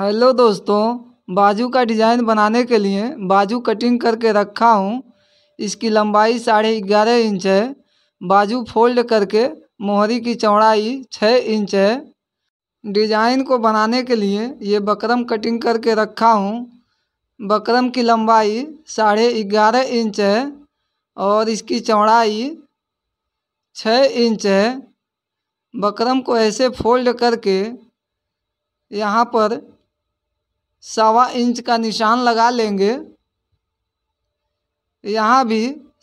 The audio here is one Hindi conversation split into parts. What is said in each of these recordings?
हेलो दोस्तों बाजू का डिज़ाइन बनाने के लिए बाजू कटिंग करके रखा हूँ इसकी लंबाई साढ़े ग्यारह इंच है बाजू फोल्ड करके मोहरी की चौड़ाई छः इंच है डिज़ाइन को बनाने के लिए ये बकरम कटिंग करके रखा हूँ बकरम की लंबाई साढ़े ग्यारह इंच है और इसकी चौड़ाई छः इंच है बकरम को ऐसे फोल्ड करके यहाँ पर सवा इंच का निशान लगा लेंगे यहाँ भी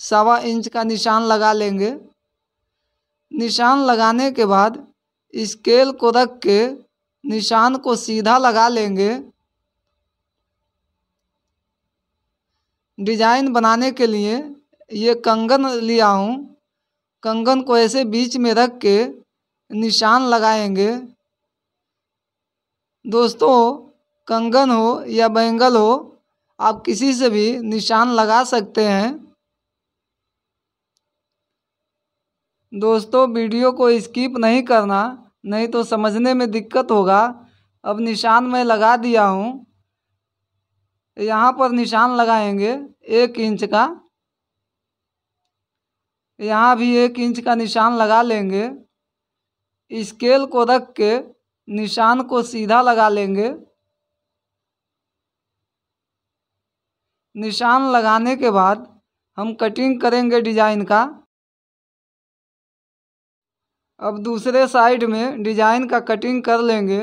सवा इंच का निशान लगा लेंगे निशान लगाने के बाद स्केल को रख के निशान को सीधा लगा लेंगे डिजाइन बनाने के लिए ये कंगन लिया हूँ कंगन को ऐसे बीच में रख के निशान लगाएंगे दोस्तों कंगन हो या बैंगल हो आप किसी से भी निशान लगा सकते हैं दोस्तों वीडियो को स्किप नहीं करना नहीं तो समझने में दिक्कत होगा अब निशान मैं लगा दिया हूँ यहाँ पर निशान लगाएंगे एक इंच का यहाँ भी एक इंच का निशान लगा लेंगे स्केल को रख के निशान को सीधा लगा लेंगे निशान लगाने के बाद हम कटिंग करेंगे डिजाइन का अब दूसरे साइड में डिजाइन का कटिंग कर लेंगे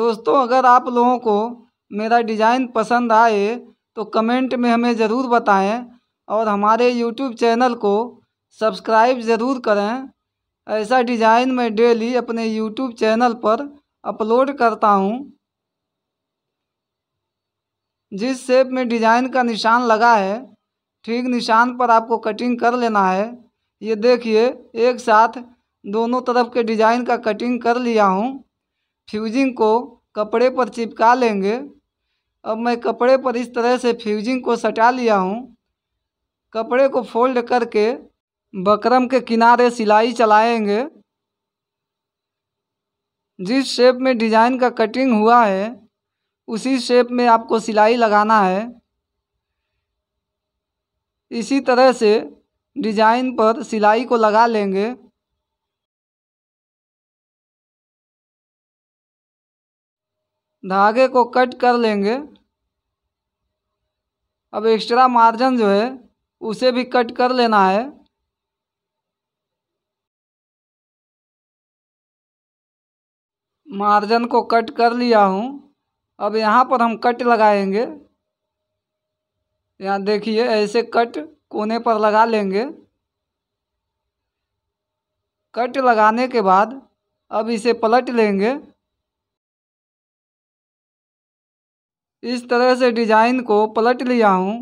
दोस्तों अगर आप लोगों को मेरा डिज़ाइन पसंद आए तो कमेंट में हमें ज़रूर बताएं और हमारे यूट्यूब चैनल को सब्सक्राइब ज़रूर करें ऐसा डिज़ाइन मैं डेली अपने यूट्यूब चैनल पर अपलोड करता हूँ जिस शेप में डिजाइन का निशान लगा है ठीक निशान पर आपको कटिंग कर लेना है ये देखिए एक साथ दोनों तरफ के डिजाइन का कटिंग कर लिया हूँ फ्यूजिंग को कपड़े पर चिपका लेंगे अब मैं कपड़े पर इस तरह से फ्यूजिंग को सटा लिया हूँ कपड़े को फोल्ड करके बकरम के किनारे सिलाई चलाएंगे जिस शेप में डिजाइन का कटिंग हुआ है उसी शेप में आपको सिलाई लगाना है इसी तरह से डिजाइन पर सिलाई को लगा लेंगे धागे को कट कर लेंगे अब एक्स्ट्रा मार्जिन जो है उसे भी कट कर लेना है मार्जिन को कट कर लिया हूँ अब यहाँ पर हम कट लगाएंगे यहाँ देखिए ऐसे कट कोने पर लगा लेंगे कट लगाने के बाद अब इसे पलट लेंगे इस तरह से डिज़ाइन को पलट लिया हूँ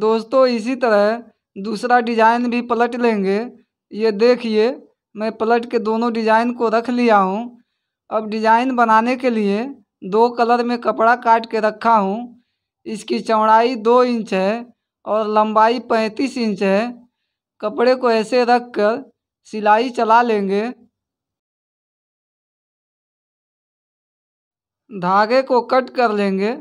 दोस्तों इसी तरह दूसरा डिज़ाइन भी पलट लेंगे ये देखिए मैं पलट के दोनों डिज़ाइन को रख लिया हूँ अब डिज़ाइन बनाने के लिए दो कलर में कपड़ा काट के रखा हूँ इसकी चौड़ाई दो इंच है और लंबाई पैंतीस इंच है कपड़े को ऐसे रख कर सिलाई चला लेंगे धागे को कट कर लेंगे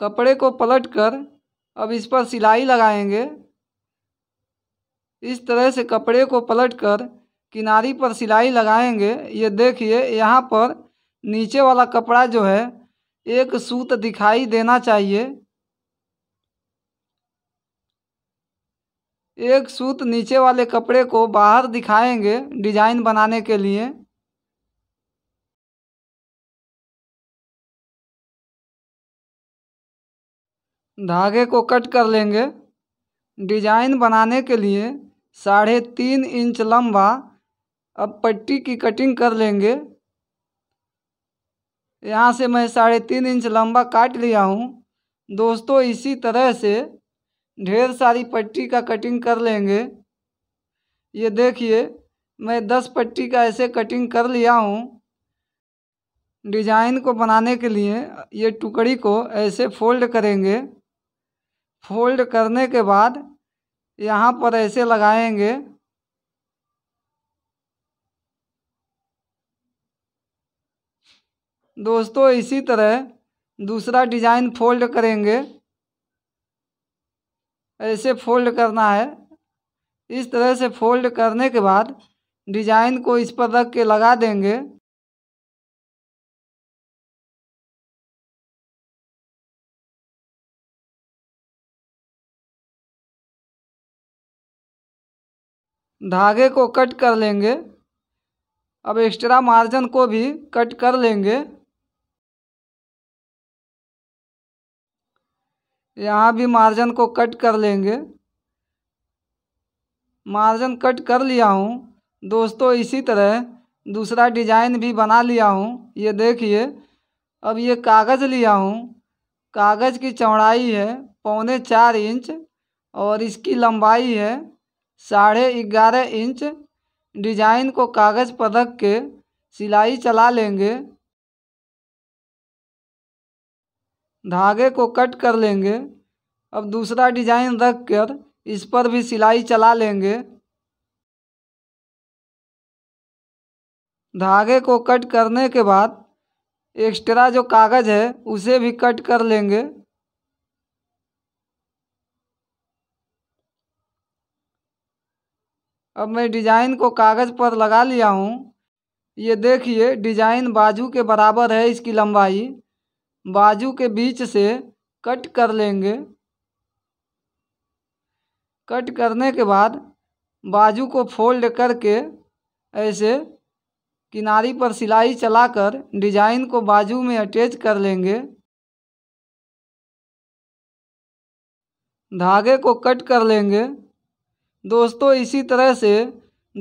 कपड़े को पलट कर अब इस पर सिलाई लगाएंगे इस तरह से कपड़े को पलट कर किनारी पर सिलाई लगाएंगे ये देखिए यहाँ पर नीचे वाला कपड़ा जो है एक सूत दिखाई देना चाहिए एक सूत नीचे वाले कपड़े को बाहर दिखाएंगे डिजाइन बनाने के लिए धागे को कट कर लेंगे डिजाइन बनाने के लिए साढ़े तीन इंच लंबा अब पट्टी की कटिंग कर लेंगे यहाँ से मैं साढ़े तीन इंच लंबा काट लिया हूँ दोस्तों इसी तरह से ढेर सारी पट्टी का कटिंग कर लेंगे ये देखिए मैं दस पट्टी का ऐसे कटिंग कर लिया हूँ डिजाइन को बनाने के लिए ये टुकड़ी को ऐसे फोल्ड करेंगे फोल्ड करने के बाद यहाँ पर ऐसे लगाएंगे दोस्तों इसी तरह दूसरा डिज़ाइन फोल्ड करेंगे ऐसे फोल्ड करना है इस तरह से फोल्ड करने के बाद डिज़ाइन को इस पर रख के लगा देंगे धागे को कट कर लेंगे अब एक्स्ट्रा मार्जिन को भी कट कर लेंगे यहाँ भी मार्जिन को कट कर लेंगे मार्जिन कट कर लिया हूँ दोस्तों इसी तरह दूसरा डिजाइन भी बना लिया हूँ ये देखिए अब ये कागज़ लिया हूँ कागज़ की चौड़ाई है पौने चार इंच और इसकी लंबाई है साढ़े ग्यारह इंच डिजाइन को कागज़ पर रख के सिलाई चला लेंगे धागे को कट कर लेंगे अब दूसरा डिजाइन रख कर इस पर भी सिलाई चला लेंगे धागे को कट करने के बाद एक्स्ट्रा जो कागज़ है उसे भी कट कर लेंगे अब मैं डिज़ाइन को कागज़ पर लगा लिया हूँ ये देखिए डिज़ाइन बाजू के बराबर है इसकी लंबाई बाजू के बीच से कट कर लेंगे कट करने के बाद बाजू को फोल्ड करके ऐसे किनारी पर सिलाई चलाकर डिजाइन को बाजू में अटैच कर लेंगे धागे को कट कर लेंगे दोस्तों इसी तरह से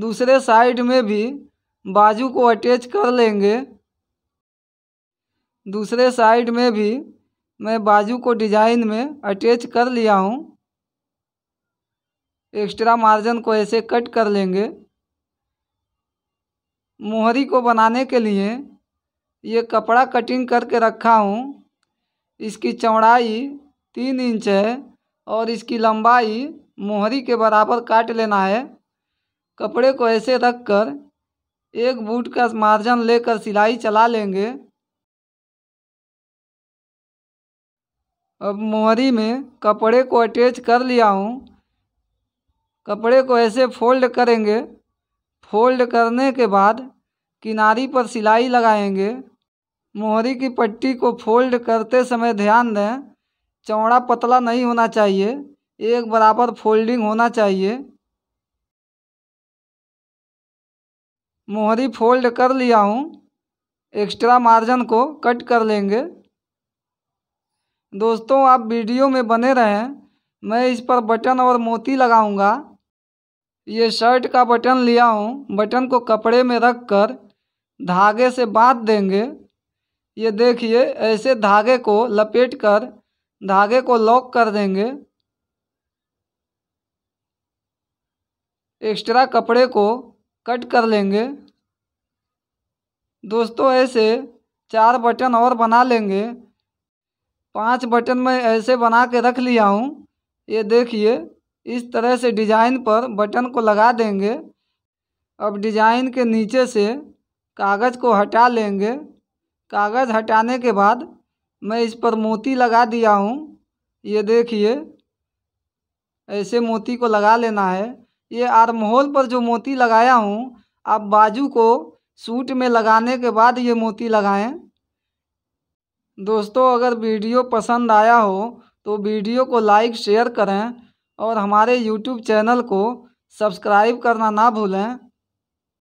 दूसरे साइड में भी बाजू को अटैच कर लेंगे दूसरे साइड में भी मैं बाजू को डिजाइन में अटैच कर लिया हूँ एक्स्ट्रा मार्जिन को ऐसे कट कर लेंगे मोहरी को बनाने के लिए ये कपड़ा कटिंग करके रखा हूँ इसकी चौड़ाई तीन इंच है और इसकी लंबाई मोहरी के बराबर काट लेना है कपड़े को ऐसे रख कर एक बूट का मार्जिन लेकर सिलाई चला लेंगे अब मोहरी में कपड़े को अटैच कर लिया हूँ कपड़े को ऐसे फोल्ड करेंगे फोल्ड करने के बाद किनारी पर सिलाई लगाएंगे मोहरी की पट्टी को फोल्ड करते समय ध्यान दें चौड़ा पतला नहीं होना चाहिए एक बराबर फोल्डिंग होना चाहिए मोहरी फोल्ड कर लिया हूँ एक्स्ट्रा मार्जिन को कट कर लेंगे दोस्तों आप वीडियो में बने रहें मैं इस पर बटन और मोती लगाऊंगा ये शर्ट का बटन लिया हूँ बटन को कपड़े में रख कर धागे से बांध देंगे ये देखिए ऐसे धागे को लपेट कर धागे को लॉक कर देंगे एक्स्ट्रा कपड़े को कट कर लेंगे दोस्तों ऐसे चार बटन और बना लेंगे पांच बटन मैं ऐसे बना के रख लिया हूँ ये देखिए इस तरह से डिज़ाइन पर बटन को लगा देंगे अब डिज़ाइन के नीचे से कागज़ को हटा लेंगे कागज़ हटाने के बाद मैं इस पर मोती लगा दिया हूँ ये देखिए ऐसे मोती को लगा लेना है ये आर्महोल पर जो मोती लगाया हूँ आप बाजू को सूट में लगाने के बाद ये मोती लगाएं दोस्तों अगर वीडियो पसंद आया हो तो वीडियो को लाइक शेयर करें और हमारे यूट्यूब चैनल को सब्सक्राइब करना ना भूलें